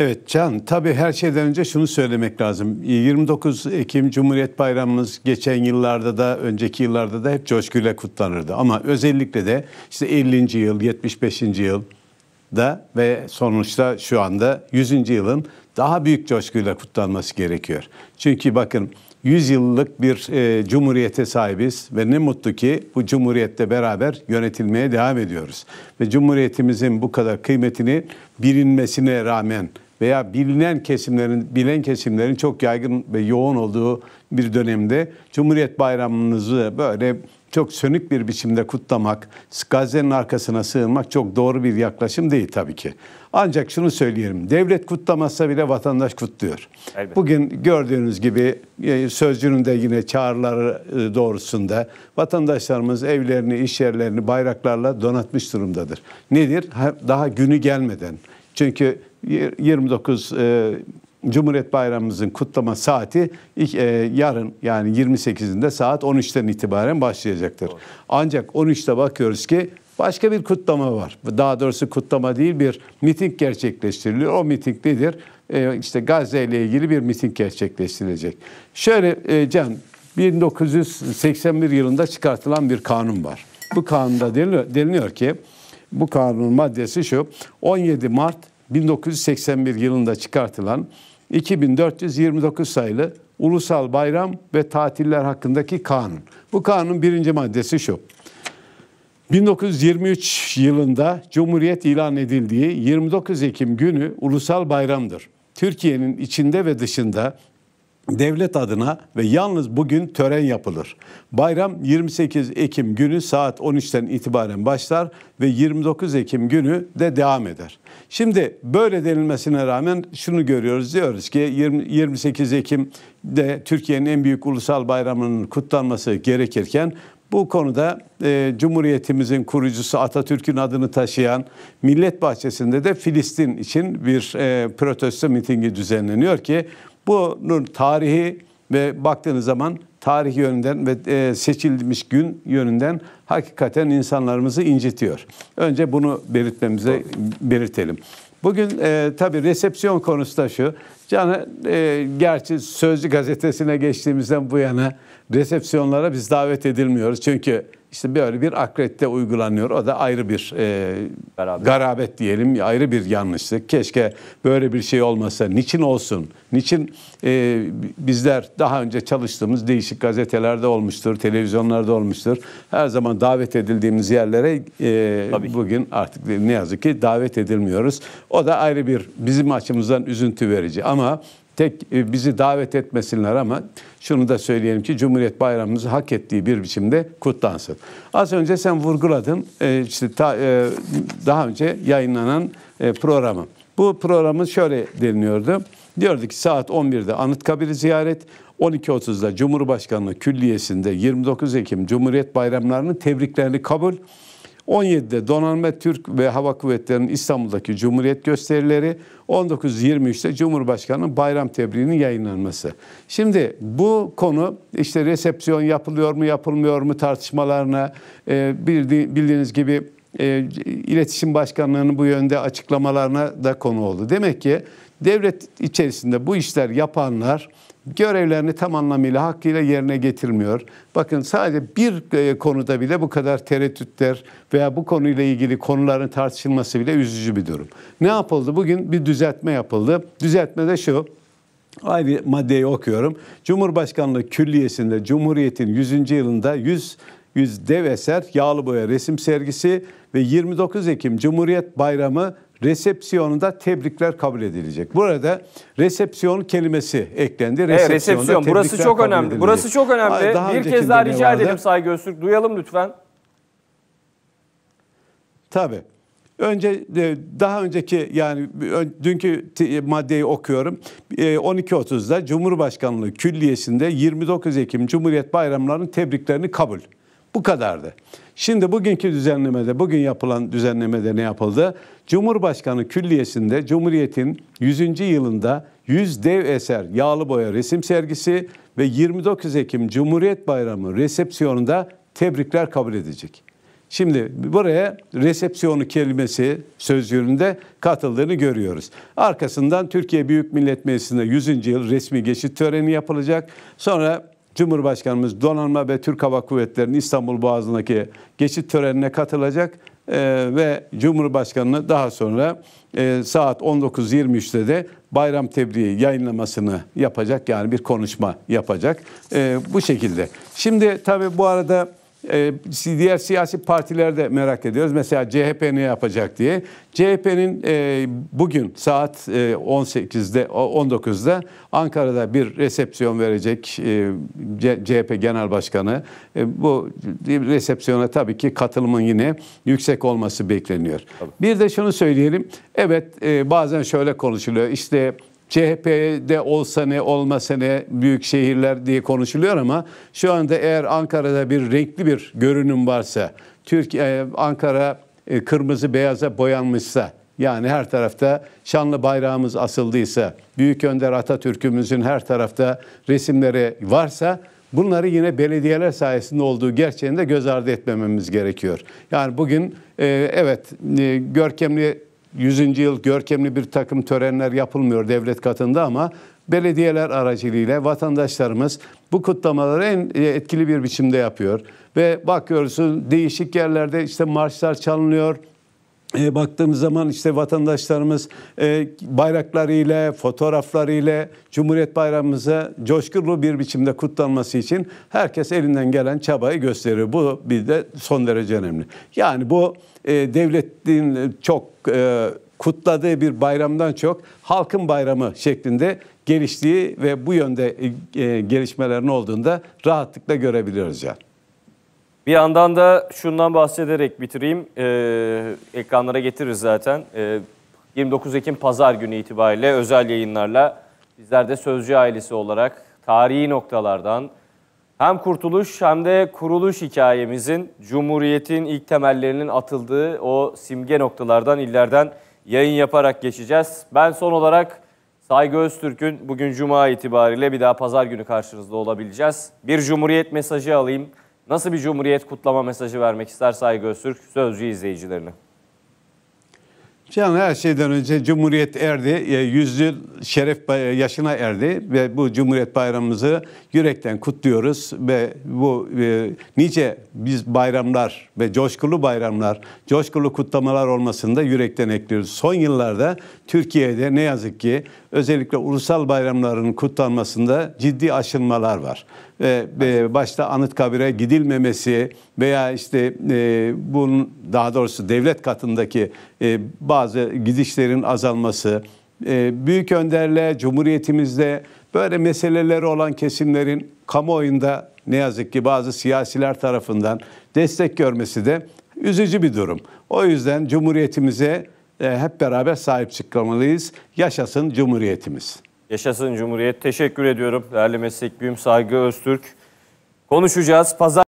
Evet Can, tabii her şeyden önce şunu söylemek lazım. 29 Ekim Cumhuriyet Bayramımız geçen yıllarda da, önceki yıllarda da hep coşkuyla kutlanırdı. Ama özellikle de işte 50. yıl, 75. yıl da ve sonuçta şu anda 100. yılın daha büyük coşkuyla kutlanması gerekiyor. Çünkü bakın 100 yıllık bir e, cumhuriyete sahibiz ve ne mutlu ki bu cumhuriyette beraber yönetilmeye devam ediyoruz. Ve cumhuriyetimizin bu kadar kıymetini bilinmesine rağmen veya bilinen kesimlerin bilen kesimlerin çok yaygın ve yoğun olduğu bir dönemde Cumhuriyet Bayramınızı böyle çok sönük bir biçimde kutlamak, Gazze'nin arkasına sığınmak çok doğru bir yaklaşım değil tabii ki. Ancak şunu söyleyelim, devlet kutlamazsa bile vatandaş kutluyor. Elbette. Bugün gördüğünüz gibi e, sözcünün de yine çağrıları e, doğrusunda vatandaşlarımız evlerini, iş yerlerini bayraklarla donatmış durumdadır. Nedir? Daha günü gelmeden. Çünkü 29 e, Cumhuriyet Bayramımızın kutlama saati e, yarın yani 28'inde saat 13'ten itibaren başlayacaktır. Doğru. Ancak 13'te bakıyoruz ki başka bir kutlama var. Daha doğrusu kutlama değil bir miting gerçekleştiriliyor. O miting nedir? E, işte Gazze ile ilgili bir miting gerçekleştirilecek. Şöyle e, Can 1981 yılında çıkartılan bir kanun var. Bu kanunda deniliyor, deniliyor ki bu kanunun maddesi şu 17 Mart 1981 yılında çıkartılan 2429 sayılı Ulusal Bayram ve Tatiller hakkındaki kanun. Bu Kanunun birinci maddesi şu. 1923 yılında Cumhuriyet ilan edildiği 29 Ekim günü ulusal bayramdır. Türkiye'nin içinde ve dışında devlet adına ve yalnız bugün tören yapılır. Bayram 28 Ekim günü saat 13'ten itibaren başlar ve 29 Ekim günü de devam eder. Şimdi böyle denilmesine rağmen şunu görüyoruz diyoruz ki 20, 28 Ekim de Türkiye'nin en büyük ulusal bayramının kutlanması gerekirken bu konuda e, Cumhuriyetimizin kurucusu Atatürk'ün adını taşıyan Millet Bahçesi'nde de Filistin için bir e, protesto mitingi düzenleniyor ki bunun tarihi ve baktığınız zaman tarih yönünden ve e, seçilmiş gün yönünden hakikaten insanlarımızı incitiyor. Önce bunu belirtmemize belirtelim. Bugün e, tabii resepsiyon konusu da şu. Canı e, gerçi Sözcü gazetesine geçtiğimizden bu yana resepsiyonlara biz davet edilmiyoruz. Çünkü işte böyle bir akrette uygulanıyor. O da ayrı bir e, garabet. diyelim, ayrı bir yanlışlık. Keşke böyle bir şey olmasa. Niçin olsun? Niçin e, bizler daha önce çalıştığımız değişik gazetelerde olmuştur, televizyonlarda olmuştur. Her zaman davet edildiğimiz yerlere e, bugün artık ne yazık ki davet edilmiyoruz. O da ayrı bir bizim açımızdan üzüntü verici. Ama tek e, bizi davet etmesinler ama şunu da söyleyelim ki Cumhuriyet Bayramımızı hak ettiği bir biçimde kutlansın. Az önce sen vurguladın e, işte e, daha önce yayınlanan programı. Bu programı şöyle deniliyordu. Diyordu ki saat 11'de Anıtkabir'i ziyaret, 12.30'da Cumhurbaşkanlığı Külliyesi'nde 29 Ekim Cumhuriyet Bayramlarının tebriklerini kabul, 17'de Donanma Türk ve Hava Kuvvetleri'nin İstanbul'daki Cumhuriyet gösterileri, 19-23'te Cumhurbaşkanı'nın bayram tebriğinin yayınlanması. Şimdi bu konu işte resepsiyon yapılıyor mu yapılmıyor mu tartışmalarına e, bildiğiniz gibi e, İletişim Başkanlığı'nın bu yönde açıklamalarına da konu oldu. Demek ki Devlet içerisinde bu işler yapanlar görevlerini tam anlamıyla hakkıyla yerine getirmiyor. Bakın sadece bir e, konuda bile bu kadar tereddütler veya bu konuyla ilgili konuların tartışılması bile üzücü bir durum. Ne yapıldı? Bugün bir düzeltme yapıldı. Düzeltme de şu. Aynı maddeyi okuyorum. Cumhurbaşkanlığı Külliyesi'nde Cumhuriyet'in 100. yılında 100 100 dev eser yağlı boya resim sergisi ve 29 Ekim Cumhuriyet Bayramı resepsiyonunda tebrikler kabul edilecek. Burada resepsiyon kelimesi eklendi. Resepsiyonda evet, resepsiyon. Burası çok önemli. Edilecek. Burası çok önemli. Daha bir kez daha rica vardı? edelim Saygı Öztürk. Duyalım lütfen. Tabii. Önce e, daha önceki yani dünkü e, maddeyi okuyorum. 12.30'da e, Cumhurbaşkanlığı Külliyesi'nde 29 Ekim Cumhuriyet Bayramları'nın tebriklerini kabul. Bu kadardı. Şimdi bugünkü düzenlemede, bugün yapılan düzenlemede ne yapıldı? Cumhurbaşkanı Külliyesi'nde Cumhuriyet'in 100. yılında 100 dev eser yağlı boya resim sergisi ve 29 Ekim Cumhuriyet Bayramı resepsiyonunda tebrikler kabul edecek. Şimdi buraya resepsiyonu kelimesi sözcüğünde katıldığını görüyoruz. Arkasından Türkiye Büyük Millet Meclisi'nde 100. yıl resmi geçit töreni yapılacak. Sonra Cumhurbaşkanımız Donanma ve Türk Hava Kuvvetleri'nin İstanbul Boğazı'ndaki geçit törenine katılacak ee, ve Cumhurbaşkanı'nı daha sonra e, saat 19.23'te de bayram tebriği yayınlamasını yapacak. Yani bir konuşma yapacak. Ee, bu şekilde. Şimdi tabii bu arada e, diğer siyasi partilerde merak ediyoruz. Mesela CHP ne yapacak diye. CHP'nin e, bugün saat e, 18'de 19'da Ankara'da bir resepsiyon verecek e, CHP Genel Başkanı. E, bu resepsiyona tabii ki katılımın yine yüksek olması bekleniyor. Tabii. Bir de şunu söyleyelim. Evet e, bazen şöyle konuşuluyor. İşte CHP'de olsa ne olmasa ne büyük şehirler diye konuşuluyor ama şu anda eğer Ankara'da bir renkli bir görünüm varsa, Türkiye Ankara e, kırmızı beyaza boyanmışsa yani her tarafta şanlı bayrağımız asıldıysa, Büyük Önder Atatürk'ümüzün her tarafta resimleri varsa bunları yine belediyeler sayesinde olduğu gerçeğini de göz ardı etmememiz gerekiyor. Yani bugün e, evet e, görkemli 100. yıl görkemli bir takım törenler yapılmıyor devlet katında ama belediyeler aracılığıyla vatandaşlarımız bu kutlamaları en e, etkili bir biçimde yapıyor. Ve bakıyorsun değişik yerlerde işte marşlar çalınıyor, e, baktığımız zaman işte vatandaşlarımız e, bayraklarıyla, fotoğraflarıyla Cumhuriyet bayramımızı coşkulu bir biçimde kutlanması için herkes elinden gelen çabayı gösteriyor. Bu bir de son derece önemli. Yani bu e, devletin çok e, kutladığı bir bayramdan çok halkın bayramı şeklinde geliştiği ve bu yönde e, gelişmelerin olduğunda rahatlıkla görebiliyoruz yani. Bir yandan da şundan bahsederek bitireyim. Ee, ekranlara getiririz zaten. Ee, 29 Ekim Pazar günü itibariyle özel yayınlarla bizler de Sözcü ailesi olarak tarihi noktalardan hem kurtuluş hem de kuruluş hikayemizin Cumhuriyet'in ilk temellerinin atıldığı o simge noktalardan, illerden yayın yaparak geçeceğiz. Ben son olarak Saygı Öztürk'ün bugün Cuma itibariyle bir daha Pazar günü karşınızda olabileceğiz. Bir Cumhuriyet mesajı alayım. Nasıl bir Cumhuriyet kutlama mesajı vermek ister Saygı Öztürk sözcü izleyicilerine? Can her şeyden önce Cumhuriyet erdi, e, yüzyıl şeref e, yaşına erdi ve bu Cumhuriyet bayramımızı yürekten kutluyoruz ve bu e, nice biz bayramlar ve coşkulu bayramlar, coşkulu kutlamalar olmasını da yürekten ekliyoruz. Son yıllarda Türkiye'de ne yazık ki özellikle ulusal bayramların kutlanmasında ciddi aşınmalar var. Ve, ve başta Anıtkabir'e gidilmemesi veya işte e, bunun daha doğrusu devlet katındaki e, bazı gidişlerin azalması, e, büyük önderle, cumhuriyetimizde böyle meseleleri olan kesimlerin kamuoyunda ne yazık ki bazı siyasiler tarafından destek görmesi de üzücü bir durum. O yüzden cumhuriyetimize e, hep beraber sahip çıkmalıyız. Yaşasın cumhuriyetimiz. Yaşasın Cumhuriyet. Teşekkür ediyorum. Değerli meslek büyüğüm Saygı Öztürk. Konuşacağız. Pazar